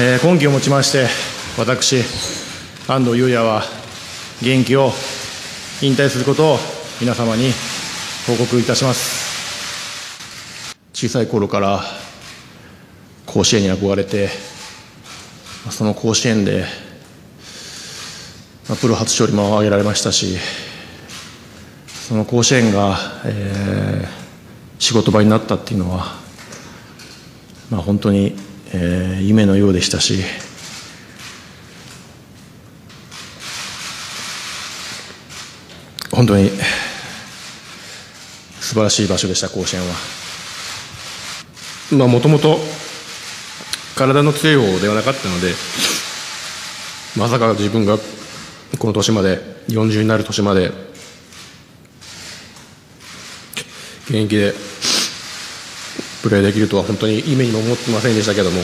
え今期をもちまして私安藤裕也は現役を引退することを皆様に報告いたします小さい頃から甲子園に憧れてその甲子園でプロ初勝利も挙げられましたしその甲子園が、えー、仕事場になったっていうのは、まあ、本当にえー、夢のようでしたし、本当に素晴らしい場所でした、甲子園は。もともと体の強い方ではなかったので、まさか自分がこの年まで、40になる年まで、現役でプレーできるとは本当に夢にも思ってませんでしたけども、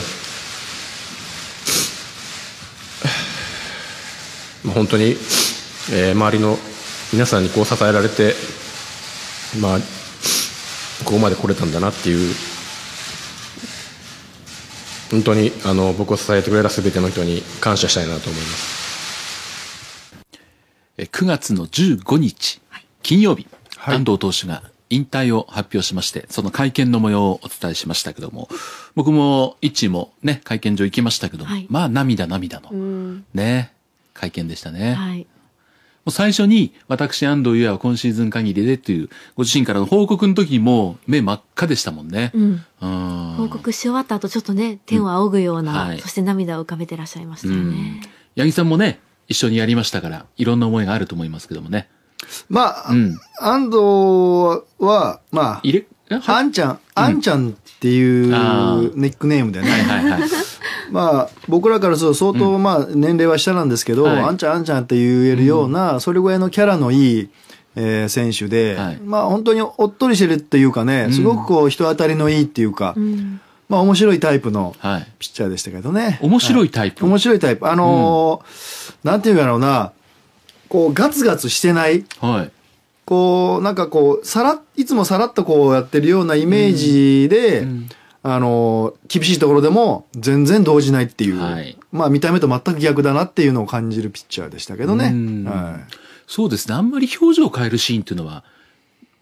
本当に、えー、周りの皆さんにこう支えられて、まあ、ここまで来れたんだなっていう本当にあの僕を支えてくれた全ての人に感謝したいなと思います9月の15日、金曜日、はい、安藤投手が引退を発表しまして、その会見の模様をお伝えしましたけども、僕も、一もね、会見場行きましたけども、はい、まあ涙涙の、ね、会見でしたね。はい、もう最初に、私、安藤優也は今シーズン限りでという、ご自身からの報告の時にも目真っ赤でしたもんね。うん。うん報告し終わった後、ちょっとね、天を仰ぐような、うんはい、そして涙を浮かべてらっしゃいましたよね。八木さんもね、一緒にやりましたから、いろんな思いがあると思いますけどもね。まあ、うん、安藤は、まあ、いあんちゃん、あんちゃんっていうニックネームでね。まあ、僕らからすると相当、まあ、年齢は下なんですけど、あんちゃんあんちゃんって言えるような、それぐらいのキャラのいい、え選手で、まあ、本当におっとりしてるっていうかね、すごくこう、人当たりのいいっていうか、まあ、面白いタイプのピッチャーでしたけどね。面白いタイプ面白いタイプ。あのなんていうだろうな、こうガツガツしてない、はい、こうなんかこうさらいつもさらっとこうやってるようなイメージで、うん、あの厳しいところでも全然動じないっていう、はい、まあ見た目と全く逆だなっていうのを感じるピッチャーでしたけどね。はい、そうですねあんまり表情を変えるシーンっていうのは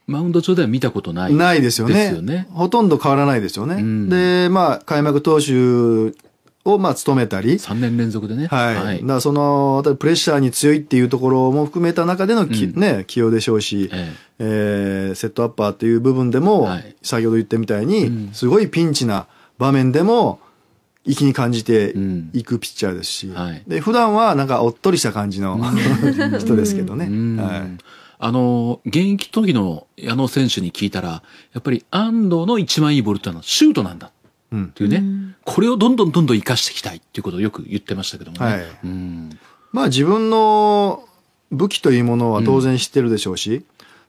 マウンド上では見たことない、ね、ないですよね。ほとんど変わらないですよね。うん、で、まあ、開幕投手をまあ務めたり3年連続でね、はいはい、なそのプレッシャーに強いっていうところも含めた中でのうん、ね、起用でしょうし、えええー、セットアッパーという部分でも、はい、先ほど言ったみたいに、うん、すごいピンチな場面でも粋に感じていくピッチャーですし、うんはい、で普段はなんかおっとりした感じの 人ですけどね。はいあの、現役時の矢野選手に聞いたら、やっぱり安藤の一番いいボールってのはシュートなんだ。ていうね、うん、これをどんどんどんどん生かしていきたいっていうことをよく言ってましたけどもね。はいうん、まあ自分の武器というものは当然知ってるでしょうし、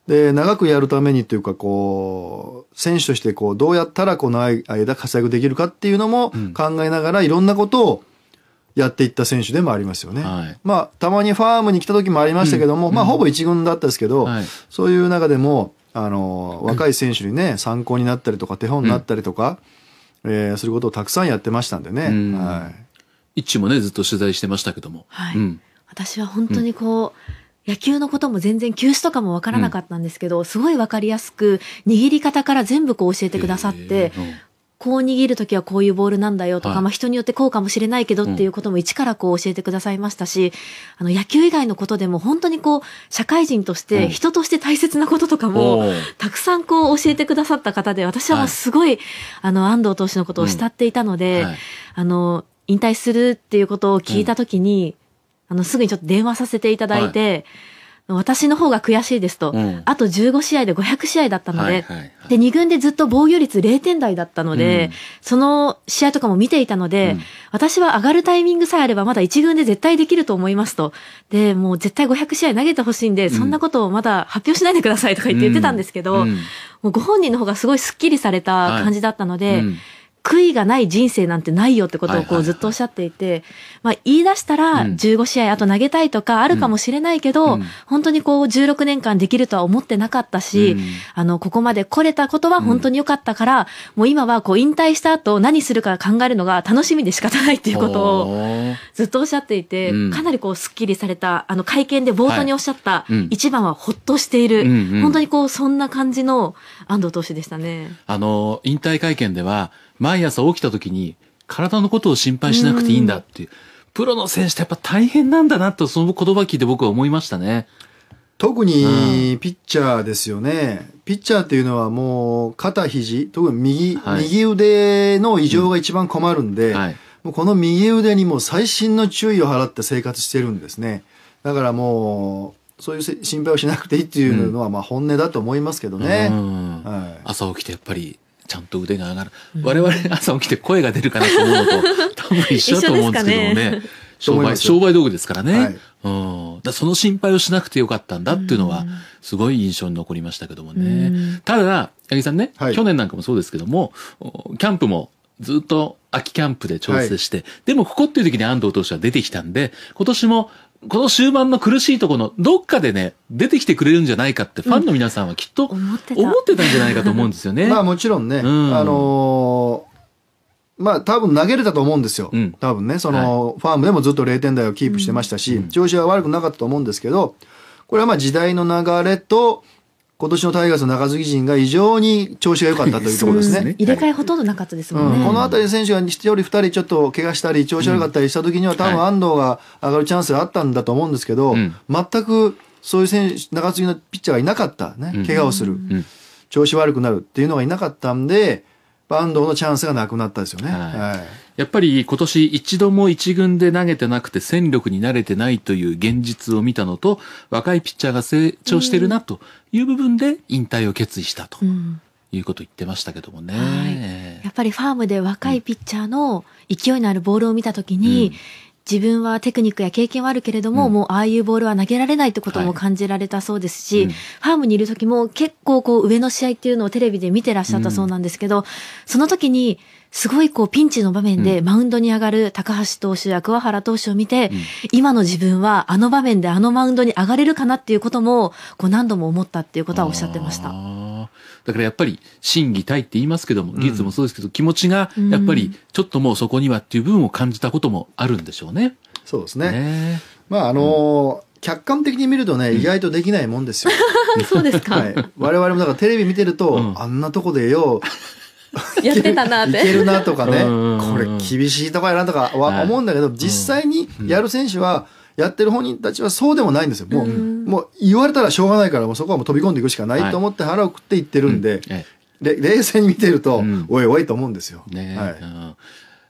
うん、で長くやるためにというかこう選手としてこうどうやったらこの間活躍できるかっていうのも考えながらいろんなことをやっていった選手でもありますよね。はい、まあたまにファームに来た時もありましたけども、まあほぼ一軍だったですけど、はい、そういう中でもあの若い選手にね参考になったりとか手本になったりとか。えー、することをたくさんやってましたんでね。はい、一致もねずっと取材してましたけども。はいうん、私は本当にこう、野球のことも全然球種とかも分からなかったんですけど、うん、すごい分かりやすく握り方から全部こう教えてくださって、えー、こう握るときはこういうボールなんだよとか、はい、まあ人によってこうかもしれないけどっていうことも一からこう教えてくださいましたし、うん、あの野球以外のことでも本当にこう社会人として人として大切なこととかも、たくさんこう教えてくださった方で、私はすごい、あの安藤投手のことを慕っていたので、あの、引退するっていうことを聞いたときに、あのすぐにちょっと電話させていただいて、私の方が悔しいですと、うん、あと15試合で500試合だったので、はいはいはい、で、2軍でずっと防御率0点台だったので、うん、その試合とかも見ていたので、うん、私は上がるタイミングさえあればまだ1軍で絶対できると思いますと、で、もう絶対500試合投げてほしいんで、そんなことをまだ発表しないでくださいとか言って言ってたんですけど、もうご本人の方がすごいスッキリされた感じだったので、はい悔いがない人生なんてないよってことをこうずっとおっしゃっていて、まあ言い出したら15試合あと投げたいとかあるかもしれないけど、本当にこう16年間できるとは思ってなかったし、あの、ここまで来れたことは本当に良かったから、もう今はこう引退した後何するか考えるのが楽しみで仕方ないっていうことをずっとおっしゃっていて、かなりこうスッキリされた、あの会見で冒頭におっしゃった、一番はほっとしている、本当にこうそんな感じの安藤投手でしたね。あの、引退会見では、毎朝起きた時に体のことを心配しなくていいんだっていう、プロの選手ってやっぱ大変なんだなとその言葉聞いて僕は思いましたね。特にピッチャーですよね。ピッチャーっていうのはもう肩、肘、特に右、はい、右腕の異常が一番困るんで、うんはい、もうこの右腕にも最新の注意を払って生活してるんですね。だからもう、そういう心配をしなくていいっていうのはまあ本音だと思いますけどね。うんはい、朝起きてやっぱりちゃんと腕が上がる、うん、我々朝起きて声が出るかなと思うのと 多分一緒だと思うんですけどもね、ね、商売商売道具ですからね、はい、うんだその心配をしなくてよかったんだっていうのはすごい印象に残りましたけどもね、ただ八木さんね、はい、去年なんかもそうですけどもキャンプもずっと秋キャンプで調整して、はい、でもここっていう時に安藤投手は出てきたんで、今年もこの終盤の苦しいところのどっかでね、出てきてくれるんじゃないかってファンの皆さんはきっと思ってたんじゃないかと思うんですよね。まあもちろんね、うん、あのー、まあ多分投げれたと思うんですよ。うん、多分ね、その、ファームでもずっと0点台をキープしてましたし、うん、調子は悪くなかったと思うんですけど、これはまあ時代の流れと、今年のタイガースの中継ぎ陣が異常に調子が良かったというところですね。すね入れ替えほとんどなかったですもんね。うん、この辺り選手が一人二人ちょっと怪我したり調子悪かったりした時には、多分安藤が上がるチャンスがあったんだと思うんですけど、全くそういう選手中継ぎのピッチャーがいなかったね、怪我をする、うん、調子悪くなるっていうのがいなかったんで安藤のチャンスがなくなったですよね。はい、はいやっぱり今年一度も一軍で投げてなくて戦力に慣れてないという現実を見たのと、若いピッチャーが成長してるなという部分で引退を決意したと。いうこと言ってましたけどもね、はい、やっぱりファームで若いピッチャーの勢いのあるボールを見た時に、う自分はテクニックや経験はあるけれども、うん、もうああいうボールは投げられないってことも感じられたそうですし、はいうん、ファームにいる時も結構こう上の試合っていうのをテレビで見てらっしゃったそうなんですけど、うん、その時にすごいこうピンチの場面でマウンドに上がる高橋投手や桑原投手を見て、今の自分はあの場面であのマウンドに上がれるかなっていうこともこう何度も思ったっていうことはおっしゃってました。だからやっぱり心技体って言いますけども、技術もそうですけど、気持ちがやっぱりちょっともうそこにはっていう部分を感じたこともあるんでしょうね。そうですね。ねまああのー客観的に見るとね、意外とできないもんですよ。そうですか。はい。我々もだからテレビ見てると、うん、あんなとこでよ、やってたなって。いけるなとかね、これ厳しいとかやなとかは思うんだけど、実際にやる選手は、やってる本人たちはそうでもないんですよ。もう、うん、もう言われたらしょうがないから、もうそこはもう飛び込んでいくしかないと思って腹をくって言ってるんで、はいうん、冷静に見てると、おいおいと思うんですよ。ね、はい、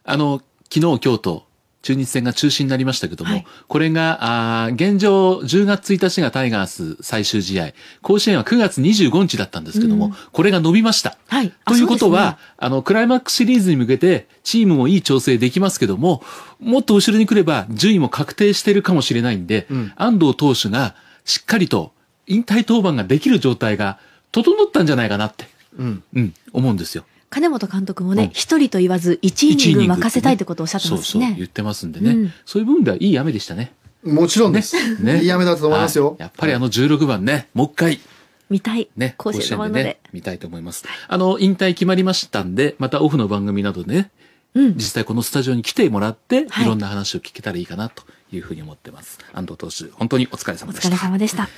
あの、昨日、今日と、中日戦が中止になりましたけども、はい、これが、あ現状、10月1日がタイガース最終試合、甲子園は9月25日だったんですけども、うん、これが伸びました。はい、ということは、ね、あの、クライマックスシリーズに向けて、チームもいい調整できますけども、もっと後ろに来れば、順位も確定してるかもしれないんで、うん、安藤投手が、しっかりと、引退登板ができる状態が、整ったんじゃないかなって、うん、うん、思うんですよ。金本監督もね、一、うん、人と言わず、一イニング任せたいってことをおっしゃってますね。ねそうそう言ってますんでね、うん、そういう部分ではいい雨でしたね。もちろんです。ね。ねいい雨だったと思いますよ。やっぱりあの16番ね、もう一回。見たい。ね。甲子園でね、で見たいと思います。あの、引退決まりましたんで、またオフの番組などでね、うん、実際このスタジオに来てもらって、はい、いろんな話を聞けたらいいかなというふうに思ってます。安藤投手、本当にお疲れ様でした。お疲れ様でした。